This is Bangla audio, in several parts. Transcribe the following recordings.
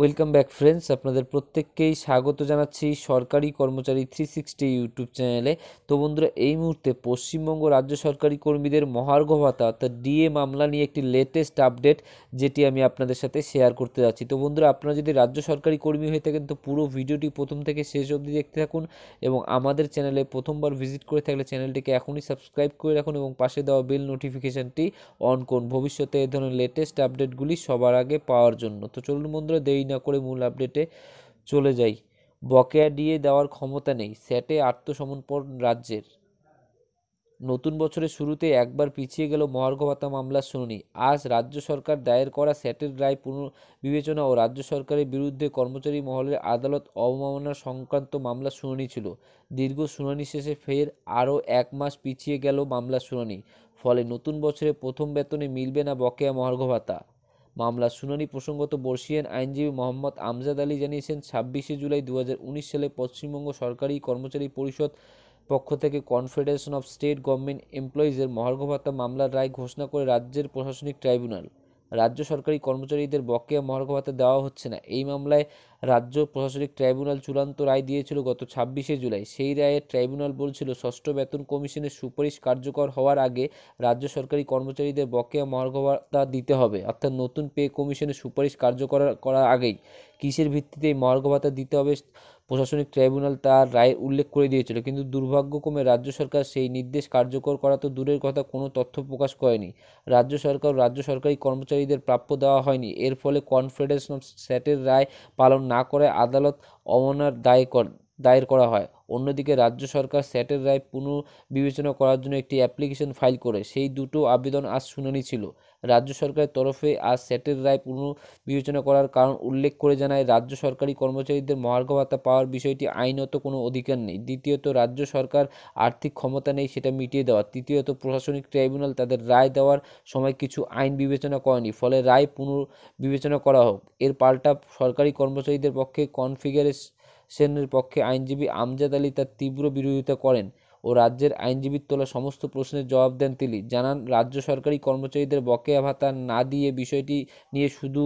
ওয়েলকাম ব্যাক ফ্রেন্ডস আপনাদের প্রত্যেককেই স্বাগত জানাচ্ছি সরকারি কর্মচারী থ্রি সিক্সটি ইউটিউব চ্যানেলে তো বন্ধুরা এই মুহূর্তে পশ্চিমবঙ্গ রাজ্য সরকারি কর্মীদের মহার্ঘ ভাতা অর্থাৎ ডিএ মামলা নিয়ে একটি লেটেস্ট আপডেট যেটি আমি আপনাদের সাথে শেয়ার করতে যাচ্ছি তো বন্ধুরা আপনারা যদি রাজ্য সরকারি কর্মী হয়ে থাকেন তো পুরো ভিডিওটি প্রথম থেকে শেষ অবধি দেখতে থাকুন এবং আমাদের চ্যানেলে প্রথমবার ভিজিট করে থাকলে চ্যানেলটিকে এখনই সাবস্ক্রাইব করে রাখুন এবং পাশে দেওয়া বেল নোটিফিকেশানটি অন করুন ভবিষ্যতে এ ধরনের লেটেস্ট আপডেটগুলি সবার আগে পাওয়ার জন্য তো চলুন বন্ধুরা দেই না করে মূল আপডেটে চলে যাই বকেয়া দিয়ে দেওয়ার ক্ষমতা নেই স্যাটে আত্মসমর্পণ রাজ্যের নতুন বছরের শুরুতে একবার পিছিয়ে গেল মহার্ঘ ভাতা মামলার শুনানি আজ রাজ্য সরকার দায়ের করা স্যাটের রায় পুনর্বিবেচনা ও রাজ্য সরকারের বিরুদ্ধে কর্মচারী মহলের আদালত অবমাননা সংক্রান্ত মামলা শুনানি ছিল দীর্ঘ শুনানি শেষে ফের আরও এক মাস পিছিয়ে গেল মামলার শুনানি ফলে নতুন বছরে প্রথম বেতনে মিলবে না বকেয়া মহার্ঘ ভাতা মামলার শুনানি প্রসঙ্গত বর্ষিয়ান আইনজীবী মোহাম্মদ আমজাদ আলী জানিয়েছেন ছাব্বিশে জুলাই দু সালে পশ্চিমবঙ্গ সরকারি কর্মচারী পরিষদ পক্ষ থেকে কনফেডারেশন অফ স্টেট গভর্নমেন্ট এমপ্লয়িজের মহার্ঘ ভাতা মামলার রায় ঘোষণা করে রাজ্যের প্রশাসনিক ট্রাইব্যুনাল রাজ্য সরকারি কর্মচারীদের বকেয়া মহার্ঘ ভাতা দেওয়া হচ্ছে না এই মামলায় রাজ্য প্রশাসনিক ট্রাইব্যুনাল চূড়ান্ত রায় দিয়েছিল গত ছাব্বিশে জুলাই সেই রায়ে ট্রাইব্যুনাল বলছিল ষষ্ঠ বেতন কমিশনের সুপারিশ কার্যকর হওয়ার আগে রাজ্য সরকারি কর্মচারীদের বকেয়া মহার্ঘ ভাতা দিতে হবে অর্থাৎ নতুন পে কমিশনের সুপারিশ কার্যকর করার আগেই কিসের ভিত্তিতে এই মহার্ঘ ভাতা দিতে হবে প্রশাসনিক ট্রাইব্যুনাল তার রায় উল্লেখ করে দিয়েছিল কিন্তু দুর্ভাগ্যক্রমে রাজ্য সরকার সেই নির্দেশ কার্যকর করা তো দূরের কথা কোনো তথ্য প্রকাশ করেনি রাজ্য সরকার রাজ্য সরকারি কর্মচারীদের প্রাপ্য দেওয়া হয়নি এর ফলে কনফেডারেশন অফ স্যাটের রায় পালন না করে আদালত অমনার দায় দায়ের করা হয় অন্যদিকে রাজ্য সরকার স্যাটের রায় পুনর্বিবেচনা করার জন্য একটি অ্যাপ্লিকেশন ফাইল করে সেই দুটো আবেদন আজ শুনানি ছিল রাজ্য সরকারের তরফে আজ স্যাটের রায় পুনর্বিবেচনা করার কারণ উল্লেখ করে জানায় রাজ্য সরকারি কর্মচারীদের মহার্ঘ ভাতা পাওয়ার বিষয়টি আইনত কোনো অধিকার নেই দ্বিতীয়ত রাজ্য সরকার আর্থিক ক্ষমতা নেই সেটা মিটিয়ে দেওয়া তৃতীয়ত প্রশাসনিক ট্রাইব্যুনাল তাদের রায় দেওয়ার সময় কিছু আইন বিবেচনা করেনি ফলে রায় পুনর্বিবেচনা করা হোক এর পাল্টা সরকারি কর্মচারীদের পক্ষে কনফিগারেশন সেনের পক্ষে আইনজীবী আমজাদ আলী তার তীব্র বিরোধিতা করেন ও রাজ্যের আইনজীবীর তোলা সমস্ত প্রশ্নের জবাব দেন তিনি জানান রাজ্য সরকারি কর্মচারীদের বকেয়া ভাতা না দিয়ে বিষয়টি নিয়ে শুধু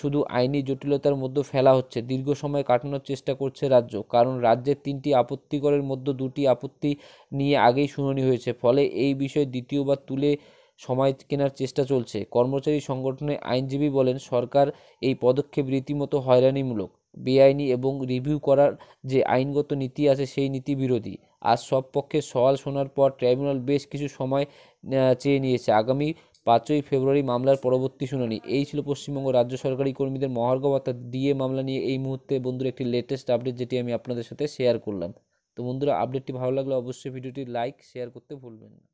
শুধু আইনি জটিলতার মধ্যে ফেলা হচ্ছে দীর্ঘ সময় কাটানোর চেষ্টা করছে রাজ্য কারণ রাজ্যের তিনটি আপত্তিকরের মধ্যে দুটি আপত্তি নিয়ে আগেই শুনানি হয়েছে ফলে এই বিষয়ে দ্বিতীয়বার তুলে সময় কেনার চেষ্টা চলছে কর্মচারী সংগঠনে আইনজীবী বলেন সরকার এই পদক্ষেপ রীতিমতো হয়রানিমূলক বেআইনি এবং রিভিউ করার যে আইনগত নীতি আছে সেই নীতি বিরোধী আর সব পক্ষে সওয়াল শোনার পর ট্রাইব্যুনাল বেশ কিছু সময় চেয়ে নিয়েছে আগামী পাঁচই ফেব্রুয়ারি মামলার পরবর্তী শুনানি এই ছিল পশ্চিমবঙ্গ রাজ্য সরকারি কর্মীদের মহার্ঘ ভাতা দিয়ে মামলা নিয়ে এই মুহূর্তে বন্ধুরা একটি লেটেস্ট আপডেট যেটি আমি আপনাদের সাথে শেয়ার করলাম তো বন্ধুরা আপডেটটি ভালো লাগলে অবশ্যই ভিডিওটি লাইক শেয়ার করতে ভুলবেন না